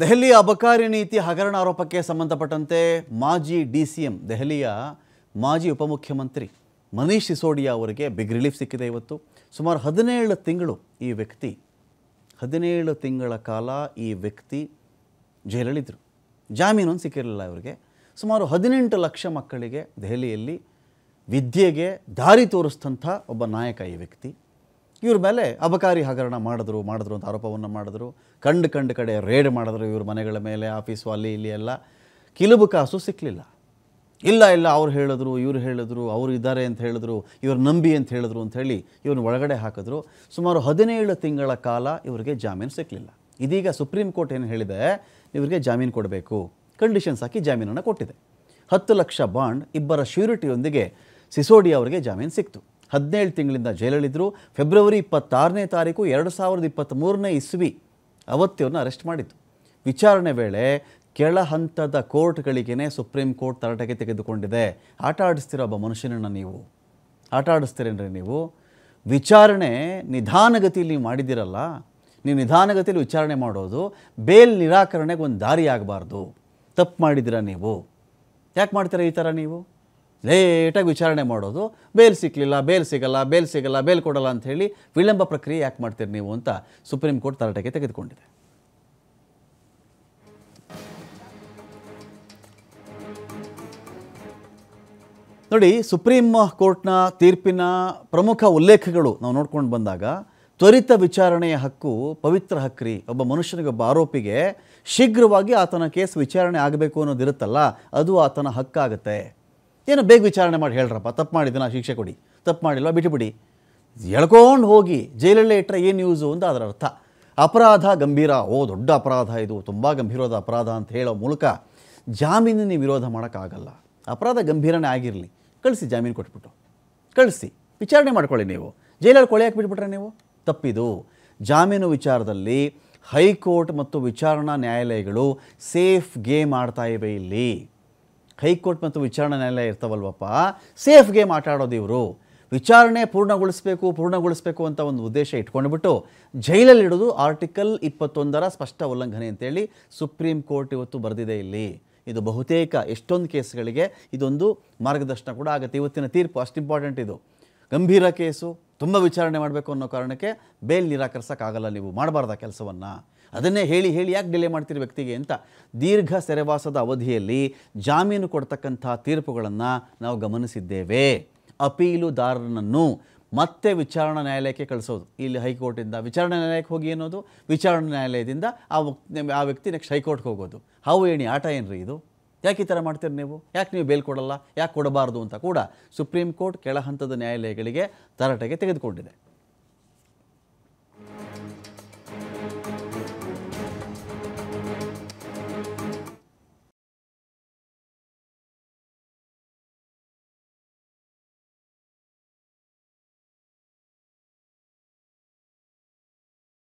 ದೆಹಲಿ ಅಬಕಾರಿ ನೀತಿ ಹಗರಣ ಆರೋಪಕ್ಕೆ ಸಂಬಂಧಪಟ್ಟಂತೆ ಮಾಜಿ ಡಿ ಸಿ ಎಂ ದೆಹಲಿಯ ಮಾಜಿ ಉಪಮುಖ್ಯಮಂತ್ರಿ ಮನೀಶ್ ಸಿಸೋಡಿಯಾ ಅವರಿಗೆ ಬಿಗ್ ರಿಲೀಫ್ ಸಿಕ್ಕಿದೆ ಇವತ್ತು ಸುಮಾರು ಹದಿನೇಳು ತಿಂಗಳು ಈ ವ್ಯಕ್ತಿ ಹದಿನೇಳು ತಿಂಗಳ ಕಾಲ ಈ ವ್ಯಕ್ತಿ ಜೈಲಲ್ಲಿದ್ದರು ಜಾಮೀನು ಸಿಕ್ಕಿರಲಿಲ್ಲ ಇವರಿಗೆ ಸುಮಾರು ಹದಿನೆಂಟು ಲಕ್ಷ ಮಕ್ಕಳಿಗೆ ದೆಹಲಿಯಲ್ಲಿ ವಿದ್ಯೆಗೆ ದಾರಿ ತೋರಿಸ್ತಂಥ ಒಬ್ಬ ನಾಯಕ ಈ ವ್ಯಕ್ತಿ ಇವ್ರ ಮೇಲೆ ಅಬಕಾರಿ ಹಗರಣ ಮಾಡಿದ್ರು ಮಾಡಿದ್ರು ಅಂತ ಆರೋಪವನ್ನು ಮಾಡಿದ್ರು ಕಂಡು ಕಂಡು ಕಡೆ ರೇಡ್ ಮಾಡಿದ್ರು ಇವ್ರ ಮನೆಗಳ ಮೇಲೆ ಆಫೀಸು ಅಲ್ಲಿ ಇಲ್ಲಿ ಎಲ್ಲ ಕಿಲುಬು ಕಾಸು ಸಿಕ್ಕಲಿಲ್ಲ ಇಲ್ಲ ಇಲ್ಲ ಅವ್ರು ಹೇಳಿದ್ರು ಇವ್ರು ಹೇಳಿದ್ರು ಅವರು ಇದ್ದಾರೆ ಅಂತ ಹೇಳಿದ್ರು ಇವ್ರು ನಂಬಿ ಅಂತ ಹೇಳಿದ್ರು ಅಂಥೇಳಿ ಇವ್ರನ್ನ ಒಳಗಡೆ ಹಾಕಿದ್ರು ಸುಮಾರು ಹದಿನೇಳು ತಿಂಗಳ ಕಾಲ ಇವರಿಗೆ ಜಾಮೀನು ಸಿಕ್ಕಲಿಲ್ಲ ಇದೀಗ ಸುಪ್ರೀಂ ಕೋರ್ಟ್ ಏನು ಹೇಳಿದೆ ಇವರಿಗೆ ಜಾಮೀನು ಕೊಡಬೇಕು ಕಂಡೀಷನ್ಸ್ ಹಾಕಿ ಜಾಮೀನನ್ನು ಕೊಟ್ಟಿದೆ ಹತ್ತು ಲಕ್ಷ ಬಾಂಡ್ ಇಬ್ಬರ ಶ್ಯೂರಿಟಿಯೊಂದಿಗೆ ಸಿಸೋಡಿ ಅವರಿಗೆ ಜಾಮೀನು ಸಿಕ್ತು ಹದಿನೇಳು ತಿಂಗಳಿಂದ ಜೈಲಲ್ಲಿದ್ದರು ಫೆಬ್ರವರಿ ಇಪ್ಪತ್ತಾರನೇ ತಾರೀಕು ಎರಡು ಸಾವಿರದ ಇಪ್ಪತ್ತ್ಮೂರನೇ ಇಸ್ವಿ ಅವತ್ತಿವ್ರನ್ನ ಅರೆಸ್ಟ್ ಮಾಡಿತ್ತು ವಿಚಾರಣೆ ವೇಳೆ ಕೆಳ ಹಂತದ ಕೋರ್ಟ್ಗಳಿಗೇ ಸುಪ್ರೀಂ ಕೋರ್ಟ್ ತರಾಟೆಗೆ ತೆಗೆದುಕೊಂಡಿದೆ ಆಟ ಆಡಿಸ್ತೀರೋ ಒಬ್ಬ ಮನುಷ್ಯನನ್ನು ನೀವು ಆಟ ಆಡಿಸ್ತೀರೇನ್ರಿ ನೀವು ವಿಚಾರಣೆ ನಿಧಾನಗತಿಯಲ್ಲಿ ನೀವು ಮಾಡಿದ್ದೀರಲ್ಲ ನೀವು ನಿಧಾನಗತಿಯಲ್ಲಿ ವಿಚಾರಣೆ ಮಾಡೋದು ಬೇಲ್ ನಿರಾಕರಣೆಗೆ ಒಂದು ದಾರಿ ಆಗಬಾರ್ದು ತಪ್ಪು ಮಾಡಿದ್ದೀರಾ ನೀವು ಯಾಕೆ ಮಾಡ್ತೀರಾ ಈ ಥರ ನೀವು ಲೇಟಾಗಿ ವಿಚಾರಣೆ ಮಾಡೋದು ಬೇಲ್ ಸಿಕ್ಕಲಿಲ್ಲ ಬೇಲ್ ಸಿಗಲ್ಲ ಬೇಲ್ ಸಿಗಲ್ಲ ಬೇಲ್ ಕೊಡಲ್ಲ ಅಂಥೇಳಿ ವಿಳಂಬ ಪ್ರಕ್ರಿಯೆ ಯಾಕೆ ಮಾಡ್ತೀರಿ ನೀವು ಅಂತ ಸುಪ್ರೀಂ ಕೋರ್ಟ್ ತರಾಟೆಗೆ ತೆಗೆದುಕೊಂಡಿದೆ ನೋಡಿ ಸುಪ್ರೀಂ ಕೋರ್ಟ್ನ ತೀರ್ಪಿನ ಪ್ರಮುಖ ಉಲ್ಲೇಖಗಳು ನಾವು ನೋಡ್ಕೊಂಡು ಬಂದಾಗ ತ್ವರಿತ ವಿಚಾರಣೆಯ ಹಕ್ಕು ಪವಿತ್ರ ಹಕ್ಕ್ರಿ ಒಬ್ಬ ಮನುಷ್ಯನಿಗೊಬ್ಬ ಆರೋಪಿಗೆ ಶೀಘ್ರವಾಗಿ ಆತನ ಕೇಸ್ ವಿಚಾರಣೆ ಆಗಬೇಕು ಅನ್ನೋದಿರುತ್ತಲ್ಲ ಅದು ಆತನ ಹಕ್ಕಾಗುತ್ತೆ ಏನೋ ಬೇಗ ವಿಚಾರಣೆ ಮಾಡಿ ಹೇಳ್ರಪ್ಪ ತಪ್ಪು ನಾ ಶಿಕ್ಷೆ ಕೊಡಿ ತಪ್ಪು ಮಾಡಿಲ್ಲ ಬಿಟ್ಟುಬಿಡಿ ಎಳ್ಕೊಂಡು ಹೋಗಿ ಜೈಲಲ್ಲೇ ಇಟ್ಟರೆ ಏನು ಯೂಸು ಅಂತ ಅದರ ಅರ್ಥ ಅಪರಾಧ ಗಂಭೀರ ಓ ದೊಡ್ಡ ಅಪರಾಧ ಇದು ತುಂಬ ಗಂಭೀರವಾದ ಅಪರಾಧ ಅಂತ ಹೇಳೋ ಮೂಲಕ ಜಾಮೀನಿನ ವಿರೋಧ ಮಾಡೋಕ್ಕಾಗಲ್ಲ ಅಪರಾಧ ಗಂಭೀರನೇ ಆಗಿರಲಿ ಕಳಿಸಿ ಜಾಮೀನು ಕೊಟ್ಬಿಟ್ಟು ಕಳಿಸಿ ವಿಚಾರಣೆ ಮಾಡ್ಕೊಳ್ಳಿ ನೀವು ಜೈಲಲ್ಲಿ ಕೊಳೆಯಾಕೆ ಬಿಟ್ಬಿಟ್ರೆ ನೀವು ತಪ್ಪಿದು ಜಾಮೀನು ವಿಚಾರದಲ್ಲಿ ಹೈಕೋರ್ಟ್ ಮತ್ತು ವಿಚಾರಣಾ ನ್ಯಾಯಾಲಯಗಳು ಸೇಫ್ ಗೇಮ್ ಆಡ್ತಾ ಇವೆ ಇಲ್ಲಿ ಹೈಕೋರ್ಟ್ ಮತ್ತು ವಿಚಾರಣೆ ನ್ಯಾಯಾಲಯ ಇರ್ತಾವಲ್ವಪ್ಪ ಸೇಫ್ ಗೇಮ್ ಆಟಾಡೋದು ಇವರು ವಿಚಾರಣೆ ಪೂರ್ಣಗೊಳಿಸಬೇಕು ಪೂರ್ಣಗೊಳಿಸಬೇಕು ಅಂತ ಒಂದು ಉದ್ದೇಶ ಇಟ್ಕೊಂಡ್ಬಿಟ್ಟು ಜೈಲಲ್ಲಿ ಇಡೋದು ಆರ್ಟಿಕಲ್ ಇಪ್ಪತ್ತೊಂದರ ಸ್ಪಷ್ಟ ಉಲ್ಲಂಘನೆ ಅಂತೇಳಿ ಸುಪ್ರೀಂ ಕೋರ್ಟ್ ಇವತ್ತು ಬರೆದಿದೆ ಇಲ್ಲಿ ಇದು ಬಹುತೇಕ ಎಷ್ಟೊಂದು ಕೇಸ್ಗಳಿಗೆ ಇದೊಂದು ಮಾರ್ಗದರ್ಶನ ಕೂಡ ಆಗುತ್ತೆ ಇವತ್ತಿನ ತೀರ್ಪು ಅಷ್ಟು ಇಂಪಾರ್ಟೆಂಟ್ ಇದು ಗಂಭೀರ ಕೇಸು ತುಂಬ ವಿಚಾರಣೆ ಮಾಡಬೇಕು ಅನ್ನೋ ಕಾರಣಕ್ಕೆ ಬೇಲ್ ನಿರಾಕರಿಸೋಕ್ಕಾಗಲ್ಲ ನೀವು ಮಾಡಬಾರ್ದ ಕೆಲಸವನ್ನು ಅದನ್ನೇ ಹೇಳಿ ಹೇಳಿ ಯಾಕೆ ಡಿಲೇ ಮಾಡ್ತೀರಿ ವ್ಯಕ್ತಿಗೆ ಅಂತ ದೀರ್ಘ ಸೆರೆವಾಸದ ಅವಧಿಯಲ್ಲಿ ಜಾಮೀನು ಕೊಡ್ತಕ್ಕಂಥ ತೀರ್ಪುಗಳನ್ನು ನಾವು ಗಮನಿಸಿದ್ದೇವೆ ಅಪೀಲುದಾರನನ್ನು ಮತ್ತೆ ವಿಚಾರಣಾ ನ್ಯಾಯಾಲಯಕ್ಕೆ ಕಳಿಸೋದು ಇಲ್ಲಿ ಹೈಕೋರ್ಟಿಂದ ವಿಚಾರಣಾ ನ್ಯಾಯಾಲಯಕ್ಕೆ ಹೋಗಿ ಅನ್ನೋದು ವಿಚಾರಣಾ ನ್ಯಾಯಾಲಯದಿಂದ ಆ ಆ ವ್ಯಕ್ತಿ ನೆಕ್ಸ್ಟ್ ಹೈಕೋರ್ಟ್ಗೆ ಹೋಗೋದು ಹಾವು ಏಣಿ ಆಟ ಏನ್ರಿ ಇದು ಯಾಕೆ ಈ ಥರ ಮಾಡ್ತೀರಿ ನೀವು ಯಾಕೆ ನೀವು ಬೇಲ್ ಕೊಡಲ್ಲ ಯಾಕೆ ಕೊಡಬಾರ್ದು ಅಂತ ಕೂಡ ಸುಪ್ರೀಂ ಕೋರ್ಟ್ ಕೆಳ ನ್ಯಾಯಾಲಯಗಳಿಗೆ ತರಾಟೆಗೆ ತೆಗೆದುಕೊಂಡಿದೆ